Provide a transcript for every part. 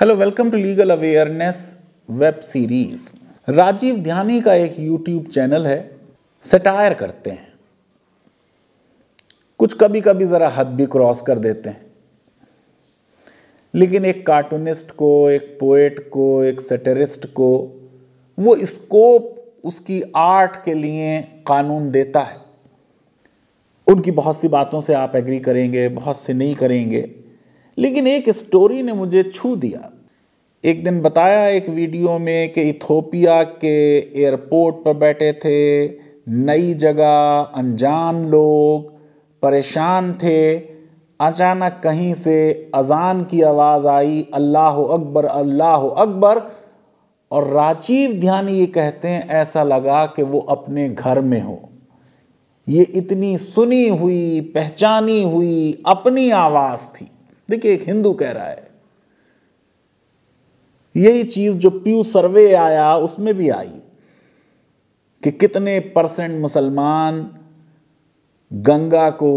hello welcome to legal awareness web series Rajeev Dhyani का एक YouTube channel है सटायर करते हैं कुछ कभी कभी ज़रा हद भी क्रॉस कर देते हैं लेकिन एक कार्टूनिस्ट को एक पोएट को एक सेटरिस्ट को वो स्कोप उसकी आर्ट के लिए कानून देता है उनकी बहुत सी बातों से आप एग्री करेंगे बहुत से नहीं करेंगे लेकिन एक स्टोरी ने मुझे छू दिया एक दिन बताया एक वीडियो में कि इथोपिया के एयरपोर्ट पर बैठे थे नई जगह अनजान लोग परेशान थे अचानक कहीं से अजान की आवाज़ आई अल्लाह अकबर अल्लाह अकबर और राजीव ध्यान ये कहते हैं ऐसा लगा कि वो अपने घर में हो ये इतनी सुनी हुई पहचानी हुई अपनी आवाज़ थी देखिए एक हिंदू कह रहा है यही चीज जो प्यू सर्वे आया उसमें भी आई कि कितने परसेंट मुसलमान गंगा को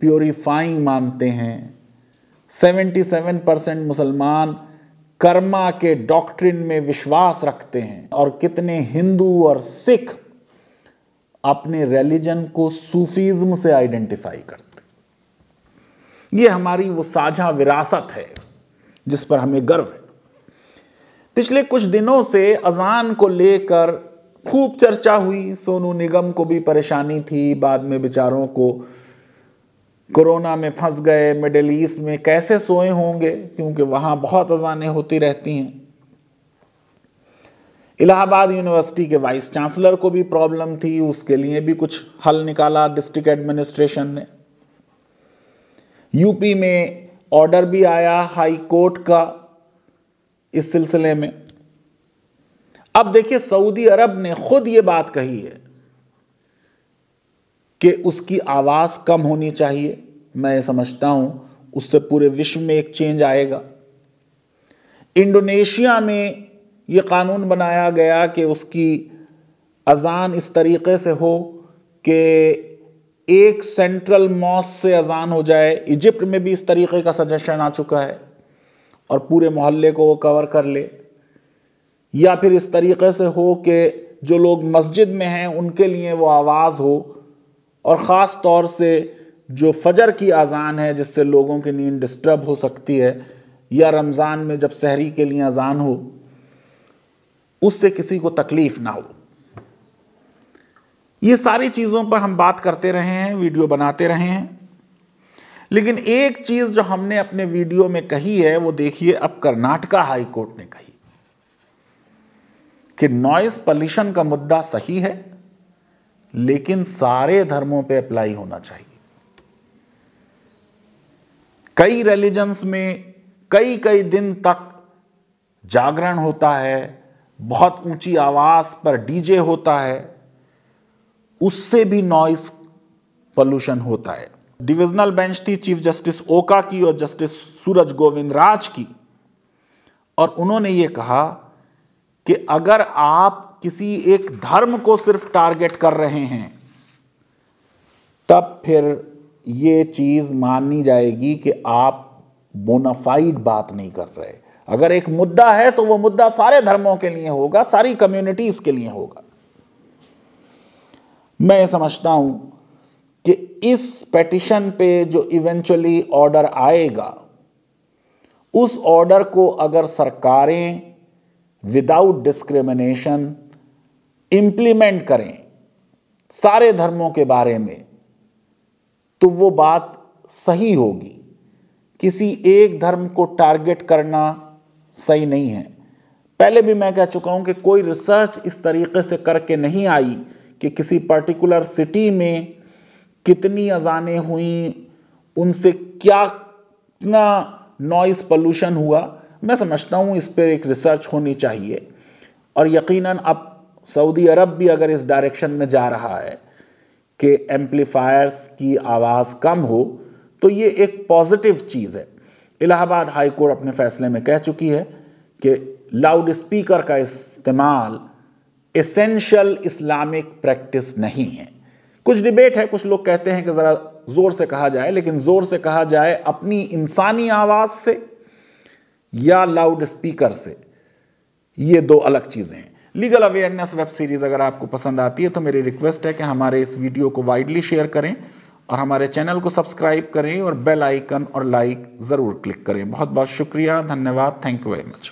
प्योरीफाइंग मानते हैं 77 परसेंट मुसलमान कर्मा के डॉक्ट्रिन में विश्वास रखते हैं और कितने हिंदू और सिख अपने रिलीजन को सूफीज्म से आइडेंटिफाई करते हैं ये हमारी वो साझा विरासत है जिस पर हमें गर्व है पिछले कुछ दिनों से अजान को लेकर खूब चर्चा हुई सोनू निगम को भी परेशानी थी बाद में बेचारों को कोरोना में फंस गए मिडिल ईस्ट में कैसे सोए होंगे क्योंकि वहाँ बहुत अजानें होती रहती हैं इलाहाबाद यूनिवर्सिटी के वाइस चांसलर को भी प्रॉब्लम थी उसके लिए भी कुछ हल निकाला डिस्ट्रिक्ट एडमिनिस्ट्रेशन ने यूपी में ऑर्डर भी आया हाई कोर्ट का इस सिलसिले में अब देखिए सऊदी अरब ने खुद ये बात कही है कि उसकी आवाज़ कम होनी चाहिए मैं समझता हूँ उससे पूरे विश्व में एक चेंज आएगा इंडोनेशिया में ये कानून बनाया गया कि उसकी अजान इस तरीके से हो कि एक सेंट्रल मॉस से अजान हो जाए इजिप्ट में भी इस तरीके का सजेशन आ चुका है और पूरे मोहल्ले को वो कवर कर ले या फिर इस तरीके से हो कि जो लोग मस्जिद में हैं उनके लिए वो आवाज़ हो और ख़ास तौर से जो फजर की अजान है जिससे लोगों की नींद डिस्टर्ब हो सकती है या रमज़ान में जब सहरी के लिए अजान हो उससे किसी को तकलीफ़ ना हो ये सारी चीज़ों पर हम बात करते रहे हैं वीडियो बनाते रहे हैं लेकिन एक चीज़ जो हमने अपने वीडियो में कही है वो देखिए अब कर्नाटका हाई कोर्ट ने कही कि नॉइस पॉल्यूशन का मुद्दा सही है लेकिन सारे धर्मों पे अप्लाई होना चाहिए कई रिलीजन्स में कई कई दिन तक जागरण होता है बहुत ऊंची आवाज़ पर डीजे होता है उससे भी नॉइस पॉल्यूशन होता है डिविजनल बेंच थी चीफ जस्टिस ओका की और जस्टिस सूरज गोविंद राज की और उन्होंने ये कहा कि अगर आप किसी एक धर्म को सिर्फ टारगेट कर रहे हैं तब फिर ये चीज़ मानी जाएगी कि आप बोनाफाइड बात नहीं कर रहे अगर एक मुद्दा है तो वो मुद्दा सारे धर्मों के लिए होगा सारी कम्युनिटीज़ के लिए होगा मैं समझता हूं कि इस पेटिशन पे जो इवेंचुअली ऑर्डर आएगा उस ऑर्डर को अगर सरकारें विदाउट डिस्क्रिमिनेशन इम्प्लीमेंट करें सारे धर्मों के बारे में तो वो बात सही होगी किसी एक धर्म को टारगेट करना सही नहीं है पहले भी मैं कह चुका हूं कि कोई रिसर्च इस तरीके से करके नहीं आई कि किसी पर्टिकुलर सिटी में कितनी अजानें हुई उनसे क्या कितना नॉइस पोल्यूशन हुआ मैं समझता हूँ इस पर एक रिसर्च होनी चाहिए और यकीनन अब सऊदी अरब भी अगर इस डायरेक्शन में जा रहा है कि एम्पलीफायर्स की आवाज़ कम हो तो ये एक पॉजिटिव चीज़ है इलाहाबाद हाई कोर्ट अपने फैसले में कह चुकी है कि लाउड स्पीकर का इस्तेमाल एसेंशियल इस्लामिक प्रैक्टिस नहीं है कुछ डिबेट है कुछ लोग कहते हैं कि ज़रा ज़ोर से कहा जाए लेकिन ज़ोर से कहा जाए अपनी इंसानी आवाज़ से या लाउड स्पीकर से ये दो अलग चीज़ें हैं लीगल अवेयरनेस वेब सीरीज़ अगर आपको पसंद आती है तो मेरी रिक्वेस्ट है कि हमारे इस वीडियो को वाइडली शेयर करें और हमारे चैनल को सब्सक्राइब करें और बेल आइकन और लाइक ज़रूर क्लिक करें बहुत बहुत शुक्रिया धन्यवाद थैंक यू वेरी मच